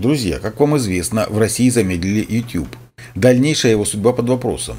Друзья, как вам известно, в России замедлили YouTube. Дальнейшая его судьба под вопросом.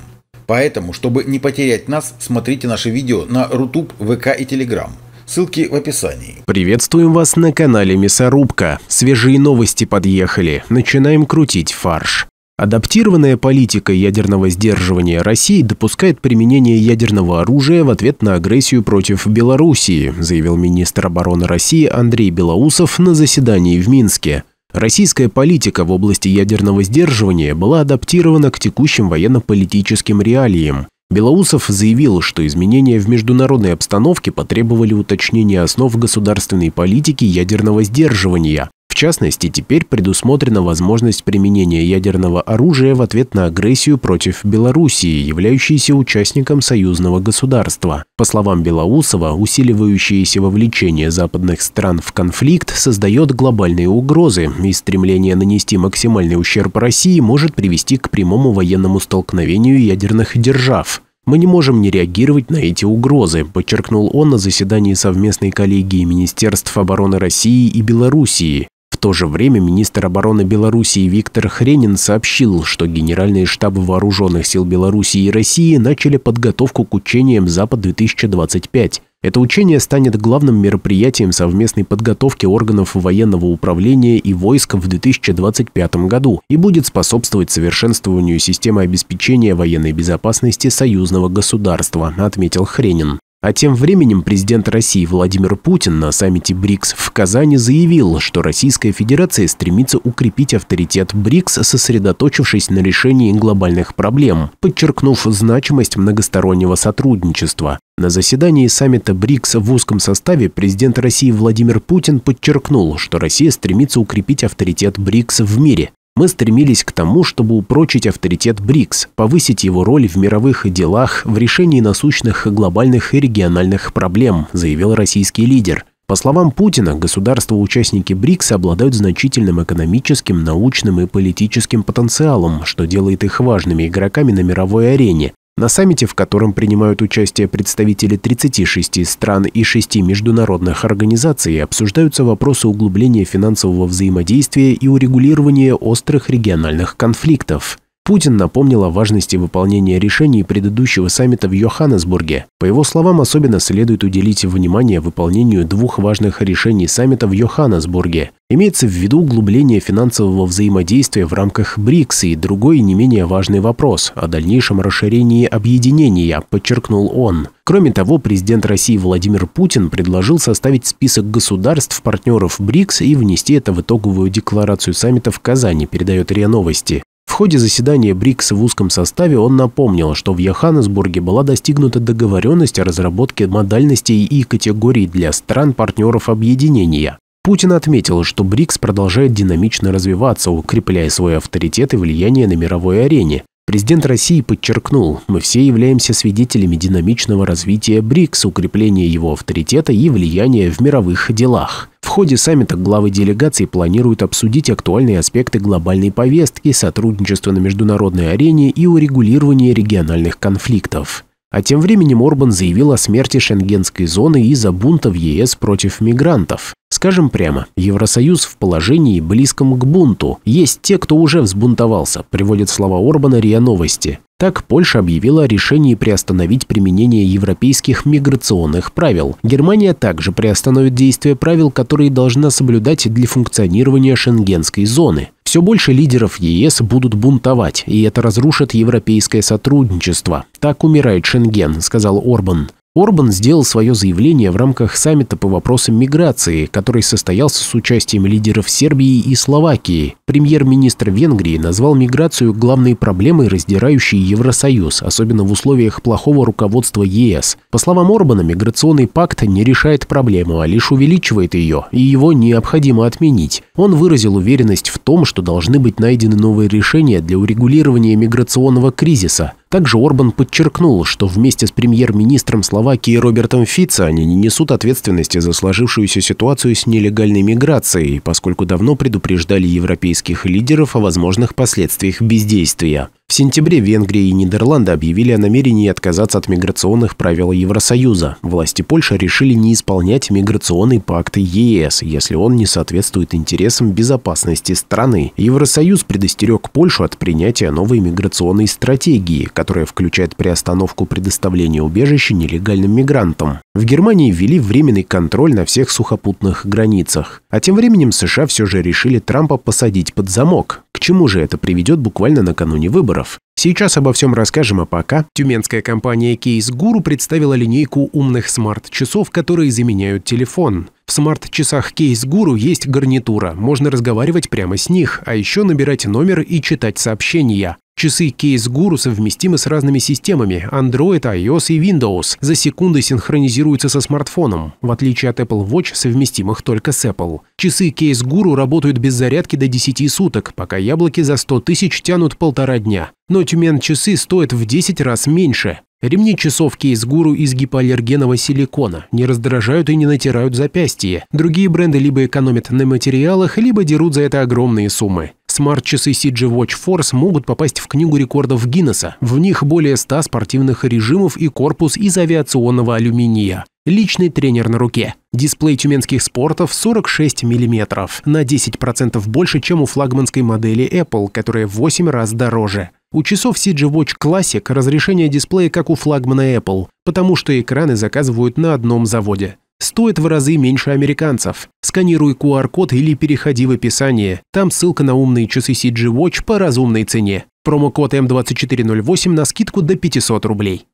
Поэтому, чтобы не потерять нас, смотрите наши видео на Рутуб, ВК и Телеграм. Ссылки в описании. Приветствуем вас на канале Мясорубка. Свежие новости подъехали. Начинаем крутить фарш. Адаптированная политика ядерного сдерживания России допускает применение ядерного оружия в ответ на агрессию против Белоруссии, заявил министр обороны России Андрей Белоусов на заседании в Минске. Российская политика в области ядерного сдерживания была адаптирована к текущим военно-политическим реалиям. Белоусов заявил, что изменения в международной обстановке потребовали уточнения основ государственной политики ядерного сдерживания, частности, теперь предусмотрена возможность применения ядерного оружия в ответ на агрессию против Белоруссии, являющейся участником союзного государства. По словам Белоусова, усиливающееся вовлечение западных стран в конфликт создает глобальные угрозы, и стремление нанести максимальный ущерб России может привести к прямому военному столкновению ядерных держав. «Мы не можем не реагировать на эти угрозы», – подчеркнул он на заседании совместной коллегии Министерств обороны России и Белоруссии то же время министр обороны Белоруссии Виктор Хренин сообщил, что генеральные штабы вооруженных сил Беларуси и России начали подготовку к учениям «Запад-2025». Это учение станет главным мероприятием совместной подготовки органов военного управления и войск в 2025 году и будет способствовать совершенствованию системы обеспечения военной безопасности союзного государства, отметил Хренин. А тем временем президент России Владимир Путин на саммите БРИКС в Казани заявил, что Российская Федерация стремится укрепить авторитет БРИКС, сосредоточившись на решении глобальных проблем, подчеркнув значимость многостороннего сотрудничества. На заседании саммита БРИКС в узком составе президент России Владимир Путин подчеркнул, что Россия стремится укрепить авторитет БРИКС в мире, мы стремились к тому, чтобы упрочить авторитет БРИКС, повысить его роль в мировых делах, в решении насущных глобальных и региональных проблем, заявил российский лидер. По словам Путина, государства-участники БРИКС обладают значительным экономическим, научным и политическим потенциалом, что делает их важными игроками на мировой арене. На саммите, в котором принимают участие представители 36 стран и 6 международных организаций, обсуждаются вопросы углубления финансового взаимодействия и урегулирования острых региональных конфликтов. Путин напомнил о важности выполнения решений предыдущего саммита в Йоханнесбурге. По его словам, особенно следует уделить внимание выполнению двух важных решений саммита в Йоханнесбурге. Имеется в виду углубление финансового взаимодействия в рамках БРИКС и другой не менее важный вопрос о дальнейшем расширении объединения, подчеркнул он. Кроме того, президент России Владимир Путин предложил составить список государств-партнеров БРИКС и внести это в итоговую декларацию саммита в Казани, передает РИА Новости ходе заседания БРИКС в узком составе он напомнил, что в Йоханнесбурге была достигнута договоренность о разработке модальностей и категорий для стран-партнеров объединения. Путин отметил, что БРИКС продолжает динамично развиваться, укрепляя свой авторитет и влияние на мировой арене. Президент России подчеркнул, мы все являемся свидетелями динамичного развития БРИКС, укрепления его авторитета и влияния в мировых делах ходе саммита главы делегации планируют обсудить актуальные аспекты глобальной повестки, сотрудничество на международной арене и урегулирование региональных конфликтов. А тем временем Орбан заявил о смерти шенгенской зоны из-за бунта в ЕС против мигрантов. Скажем прямо, Евросоюз в положении близком к бунту. Есть те, кто уже взбунтовался, приводит слова Орбана РИА Новости. Так Польша объявила о решении приостановить применение европейских миграционных правил. Германия также приостановит действие правил, которые должна соблюдать для функционирования шенгенской зоны. Все больше лидеров ЕС будут бунтовать, и это разрушит европейское сотрудничество. Так умирает Шенген, сказал Орбан. Орбан сделал свое заявление в рамках саммита по вопросам миграции, который состоялся с участием лидеров Сербии и Словакии. Премьер-министр Венгрии назвал миграцию главной проблемой, раздирающей Евросоюз, особенно в условиях плохого руководства ЕС. По словам Орбана, миграционный пакт не решает проблему, а лишь увеличивает ее, и его необходимо отменить. Он выразил уверенность в том, что должны быть найдены новые решения для урегулирования миграционного кризиса. Также Орбан подчеркнул, что вместе с премьер-министром Словакии Робертом Фица они не несут ответственности за сложившуюся ситуацию с нелегальной миграцией, поскольку давно предупреждали европейских лидеров о возможных последствиях бездействия. В сентябре Венгрия и Нидерланды объявили о намерении отказаться от миграционных правил Евросоюза. Власти Польши решили не исполнять миграционный пакт ЕС, если он не соответствует интересам безопасности страны. Евросоюз предостерег Польшу от принятия новой миграционной стратегии, которая включает приостановку предоставления убежища нелегальным мигрантам. В Германии ввели временный контроль на всех сухопутных границах. А тем временем США все же решили Трампа посадить под замок чему же это приведет буквально накануне выборов? Сейчас обо всем расскажем, а пока тюменская компания Case Guru представила линейку умных смарт-часов, которые заменяют телефон. В смарт-часах Case Guru есть гарнитура, можно разговаривать прямо с них, а еще набирать номер и читать сообщения. Часы Case Guru совместимы с разными системами – Android, iOS и Windows. За секунды синхронизируются со смартфоном, в отличие от Apple Watch, совместимых только с Apple. Часы Case Guru работают без зарядки до 10 суток, пока яблоки за 100 тысяч тянут полтора дня. Но тюмен-часы стоят в 10 раз меньше. Ремни часов Кейс Гуру из гипоаллергенного силикона не раздражают и не натирают запястье. Другие бренды либо экономят на материалах, либо дерут за это огромные суммы. Смарт-часы CG Watch Force могут попасть в Книгу рекордов Гиннесса. В них более 100 спортивных режимов и корпус из авиационного алюминия. Личный тренер на руке. Дисплей тюменских спортов 46 мм, на 10% больше, чем у флагманской модели Apple, которая в 8 раз дороже. У часов CG Watch Classic разрешение дисплея как у флагмана Apple, потому что экраны заказывают на одном заводе стоит в разы меньше американцев. Сканируй QR-код или переходи в описание. Там ссылка на умные часы CG Watch по разумной цене. Промокод М2408 на скидку до 500 рублей.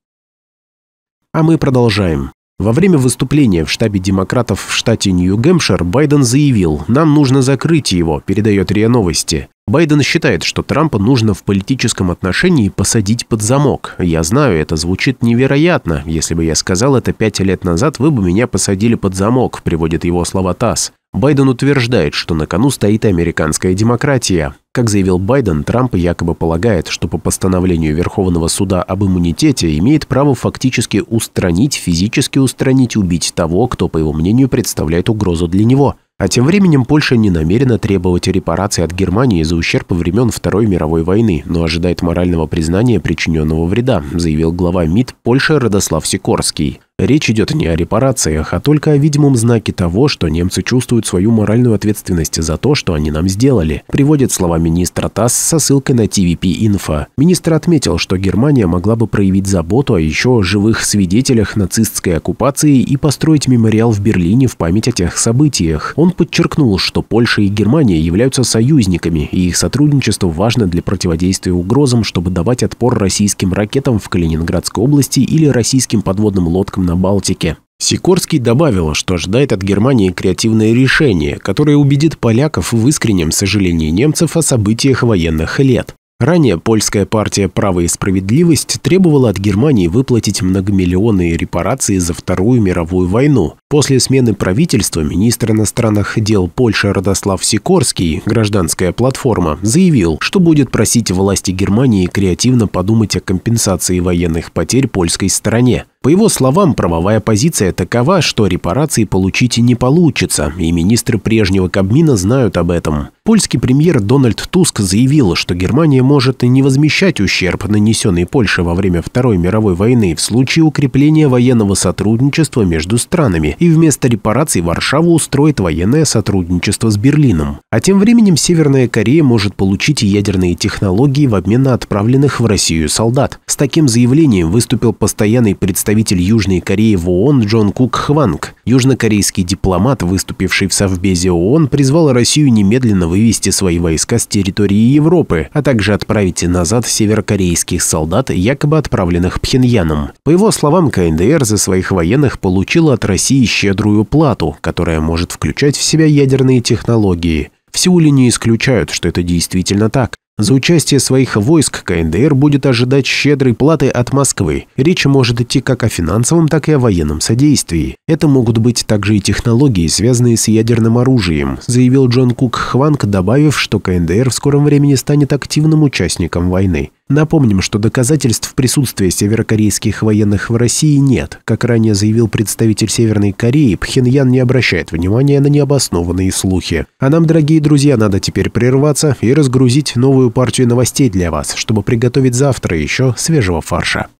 А мы продолжаем. Во время выступления в штабе демократов в штате Нью-Гэмпшир Байден заявил, нам нужно закрыть его, передает РИА Новости. Байден считает, что Трампа нужно в политическом отношении посадить под замок. Я знаю, это звучит невероятно. Если бы я сказал это пять лет назад, вы бы меня посадили под замок, приводит его слова ТАСС. Байден утверждает, что на кону стоит американская демократия. Как заявил Байден, Трамп якобы полагает, что по постановлению Верховного суда об иммунитете имеет право фактически устранить, физически устранить, убить того, кто, по его мнению, представляет угрозу для него – а тем временем Польша не намерена требовать репараций от Германии за ущерб времен Второй мировой войны, но ожидает морального признания причиненного вреда, заявил глава МИД Польши Радослав Сикорский. Речь идет не о репарациях, а только о видимом знаке того, что немцы чувствуют свою моральную ответственность за то, что они нам сделали, приводит слова министра ТАСС со ссылкой на TVP-инфо. Министр отметил, что Германия могла бы проявить заботу о еще живых свидетелях нацистской оккупации и построить мемориал в Берлине в память о тех событиях. Он подчеркнул, что Польша и Германия являются союзниками, и их сотрудничество важно для противодействия угрозам, чтобы давать отпор российским ракетам в Калининградской области или российским подводным лодкам на Балтике. Сикорский добавил, что ждает от Германии креативное решение, которое убедит поляков в искреннем сожалении немцев о событиях военных лет. Ранее польская партия «Право и справедливость» требовала от Германии выплатить многомиллионные репарации за Вторую мировую войну. После смены правительства министр иностранных дел Польши Радослав Сикорский, гражданская платформа, заявил, что будет просить власти Германии креативно подумать о компенсации военных потерь польской стороне. По его словам, правовая позиция такова, что репарации получить не получится, и министры прежнего Кабмина знают об этом. Польский премьер Дональд Туск заявил, что Германия может не возмещать ущерб, нанесенный Польше во время Второй мировой войны в случае укрепления военного сотрудничества между странами, и вместо репараций Варшава устроит военное сотрудничество с Берлином. А тем временем Северная Корея может получить ядерные технологии в обмен на отправленных в Россию солдат. С таким заявлением выступил постоянный представитель представитель Южной Кореи в ООН Джон Кук Хванг. Южнокорейский дипломат, выступивший в Совбезе ООН, призвал Россию немедленно вывести свои войска с территории Европы, а также отправить назад северокорейских солдат, якобы отправленных Пхеньяном. По его словам, КНДР за своих военных получила от России щедрую плату, которая может включать в себя ядерные технологии. В Сеуле не исключают, что это действительно так. За участие своих войск КНДР будет ожидать щедрой платы от Москвы. Речь может идти как о финансовом, так и о военном содействии. Это могут быть также и технологии, связанные с ядерным оружием, заявил Джон Кук Хванг, добавив, что КНДР в скором времени станет активным участником войны. Напомним, что доказательств присутствия северокорейских военных в России нет. Как ранее заявил представитель Северной Кореи, Пхеньян не обращает внимания на необоснованные слухи. А нам, дорогие друзья, надо теперь прерваться и разгрузить новую партию новостей для вас, чтобы приготовить завтра еще свежего фарша.